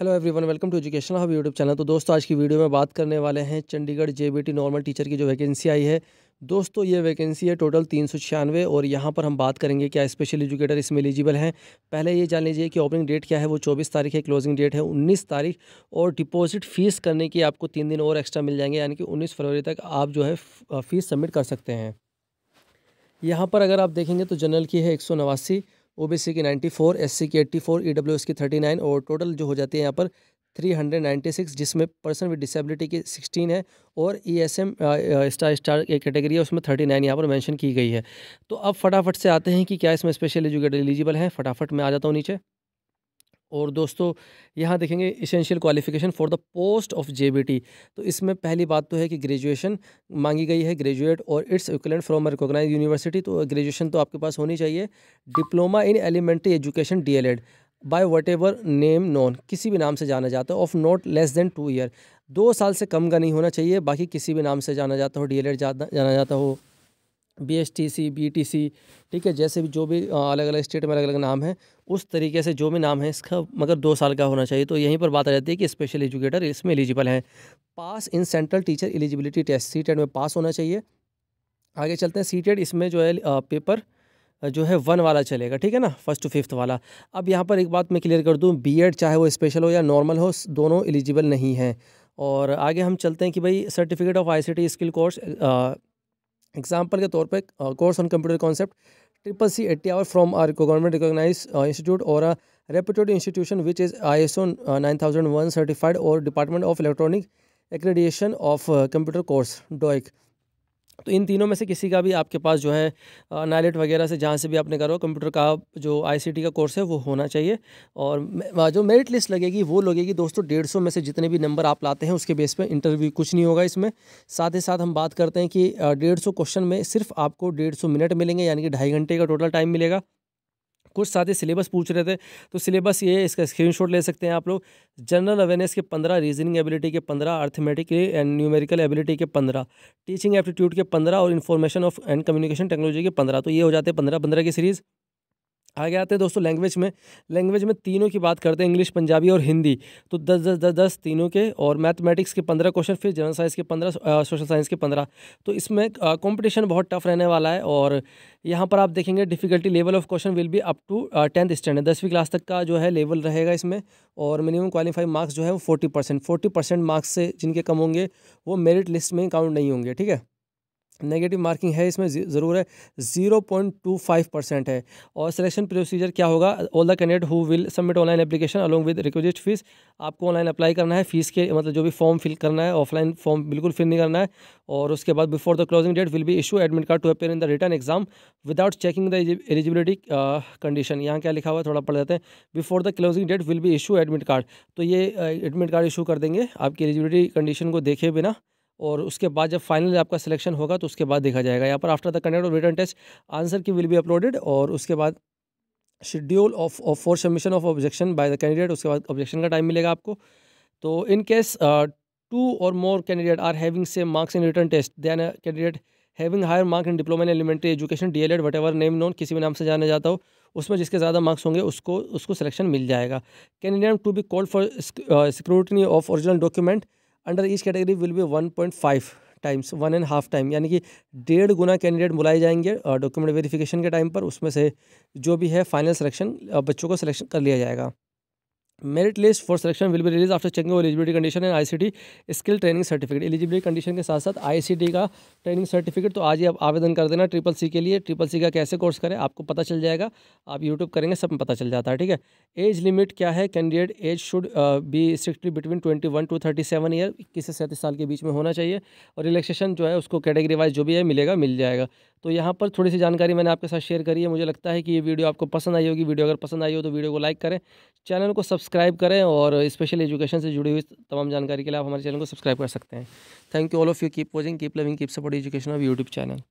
hello everyone welcome to education hub YouTube channel तो दोस्तों आज की वीडियो में बात करने वाले हैं चंडीगढ़ जेबीटी नॉर्मल टीचर की जो वैकेंसी आई है दोस्तों ये वैकेंसी है टोटल तीन सौ छियानवे और यहाँ पर हम बात करेंगे क्या स्पेशल एजुकेटर इसमें एलिजिबल हैं पहले ये जान लीजिए कि ओपनिंग डेट क्या है वो चौबीस तारीख है क्लोजिंग डेट है उन्नीस तारीख और डिपॉजिट फीस करने की आपको तीन दिन और एक्स्ट्रा मिल जाएंगे यानी कि उन्नीस फरवरी तक आप जो है फ़ीस सबमिट कर सकते हैं यहाँ पर अगर आप देखेंगे तो जनरल की है एक सौ नवासी ओबीसी की 94 एससी की 84 ईडब्ल्यूएस e की 39 और टोटल जो हो जाती है यहाँ पर 396 जिसमें पर्सन विद डिसेबिलिटी की 16 है और E S M star star एक कैटेगरी है उसमें 39 नाइन यहाँ पर मेंशन की गई है तो अब फटाफट से आते हैं कि क्या इसमें स्पेशल एजुकेटेड एलिजिबल हैं फटाफट मैं आ जाता हूँ नीचे और दोस्तों यहाँ देखेंगे essential qualification for the post of J तो इसमें पहली बात तो है कि ग्रेजुएशन मांगी गई है ग्रेजुएट और its equivalent from recognise university तो ग्रेजुएशन तो आपके पास होनी चाहिए diploma in elementary education D El Ed by whatever name known किसी भी नाम से जाना जाता है of not less than two year दो साल से कम का नहीं होना चाहिए बाकी किसी भी नाम से जाना जाता हो डी जाना जाता हो B S T C B T C ठीक है जैसे भी जो भी अलग अलग स्टेट में अलग अलग नाम है उस तरीके से जो भी नाम है इसका मगर दो साल का होना चाहिए तो यहीं पर बात आ जाती है कि स्पेशल एजुकेटर इसमें एलिजिबल हैं pass in central teacher eligibility test C में पास होना चाहिए आगे चलते हैं सी e इसमें जो है पेपर जो है वन वाला चलेगा ठीक है ना फर्स्ट टू फिफ्थ वाला अब यहाँ पर एक बात मैं क्लियर कर दूँ बी चाहे वो स्पेशल हो या नॉर्मल हो दोनों एलिजिबल नहीं हैं और आगे हम चलते हैं कि भाई certificate of ICT skill course example के तौर पर course on computer concept triple C eighty hour from our government recognize institute और a reputed institution which is I S O nine thousand one certified और department of electronic accreditation of computer course डॉइक तो इन तीनों में से किसी का भी आपके पास जो है नाइलेट वगैरह से जहाँ से भी आपने करो कंप्यूटर का जो आईसीटी का कोर्स है वो होना चाहिए और जो मेरिट लिस्ट लगेगी वो लगेगी दोस्तों डेढ़ सौ में से जितने भी नंबर आप लाते हैं उसके बेस पर इंटरव्यू कुछ नहीं होगा इसमें साथ ही साथ हम बात करते हैं कि डेढ़ सौ क्वेश्चन में सिर्फ आपको डेढ़ सौ मिनट मिलेंगे यानी कि ढाई घंटे का टोटल टाइम मिलेगा कुछ साथी सिलेबस पूछ रहे थे तो सिलेबस ये इसका स्क्रीन ले सकते हैं आप लोग जनरल अवेयरनेस के पंद्रह रीजनिंग एबिलिटी के पंद्रह अर्थमेटिक एंड न्यूमेरिकल एबिलिटी के पंद्रह टीचिंग एप्टीट्यूड के पंद्रह और information of and communication technology के पंद्रह तो ये हो जाते हैं पंद्रह पंद्रह की सीरीज़ आगे आते हैं दोस्तों लैंग्वेज में लैंग्वेज में तीनों की बात करते हैं इंग्लिश पंजाबी और हिंदी तो दस दस दस दस तीनों के और मैथमेटिक्स के पंद्रह क्वेश्चन फिर जनरल साइंस के पंद्रह सोशल साइंस के पंद्रह तो इसमें कंपटीशन बहुत टफ रहने वाला है और यहाँ पर आप देखेंगे difficulty level of question will be up to tenth standard दसवीं क्लास तक का जो है लेवल रहेगा इसमें और मिनिमम क्वालिफाई मार्क्स जो है वो forty percent forty percent marks से जिनके कम होंगे वो मेरिट लिस्ट में काउंट नहीं होंगे ठीक है नेगेटिव मार्किंग है इसमें ज़रूर है zero point two five percent है और सिलेक्शन प्रोसीजर क्या होगा all the candidate who will submit online application along with request fee आपको ऑनलाइन अप्लाई करना है फीस के मतलब जो भी फॉर्म फिल करना है ऑफलाइन फॉर्म बिल्कुल फिल नहीं करना है और उसके बाद before the closing date will be issue admit card to appear in the written exam without checking the eligibility condition यहाँ क्या लिखा हुआ है थोड़ा पढ़ जाते हैं before the closing date will be issue admit card तो ये एडमिट कार्ड इशू कर देंगे आपकी एलिजिबिलिटी कंडीशन को देखे बिना और उसके बाद जब फाइनल आपका सिलेक्शन होगा तो उसके बाद देखा जाएगा यहाँ पर आफ्टर द कंडक्ट और written test answer key will be uploaded और उसके बाद schedule of of for submission of objection by the candidate उसके बाद ऑब्जेक्शन का टाइम मिलेगा आपको तो इन case two or more candidate are having same marks in written test then candidate having higher mark in diploma in elementary education D El Ed whatever name known किसी भी नाम से जाना जाता हो उसमें जिसके ज़्यादा मार्क्स होंगे उसको उसको सिलेक्शन मिल जाएगा candidate to be called for security of original document under each category will be one point five times one and half time यानी कि डेढ़ गुना कैंडिडेट बुलाए जाएंगे डॉक्यूमेंट वेरिफिकेशन के टाइम पर उसमें से जो भी है फाइनल सिलेक्शन बच्चों को सिलेक्शन कर लिया जाएगा merit list for selection will be release after checking eligibility condition and ICT skill training certificate eligibility condition के साथ साथ आईसीटी का ट्रेनिंग सर्टिफिकेट तो आज ही आप आवेदन कर देना ट्रिपल सी के लिए ट्रिपल सी का कैसे कोर्स करें आपको पता चल जाएगा आप यूट्यूब करेंगे सब में पता चल जाता है ठीक है एज लिमिट क्या है candidate age should be strictly between twenty one to thirty seven year इक्कीस से सैंतीस साल के बीच में होना चाहिए और रिलेक्सेशन जो है उसको कैटेगरी वाइज जो भी है मिलेगा मिल जाएगा तो यहाँ पर थोड़ी सी जानकारी मैंने आपके साथ शेयर करी है मुझे लगता है कि ये वीडियो आपको पसंद आई होगी वीडियो अगर पसंद आई हो तो वीडियो को लाइक करें चैनल को सब्सक्राइब करें और स्पेशल एजुकेशन से जुड़ी हुई तमाम जानकारी के लिए आप हमारे चैनल को सब्सक्राइब कर सकते हैं thank you all of you keep watching keep loving keep support education of YouTube channel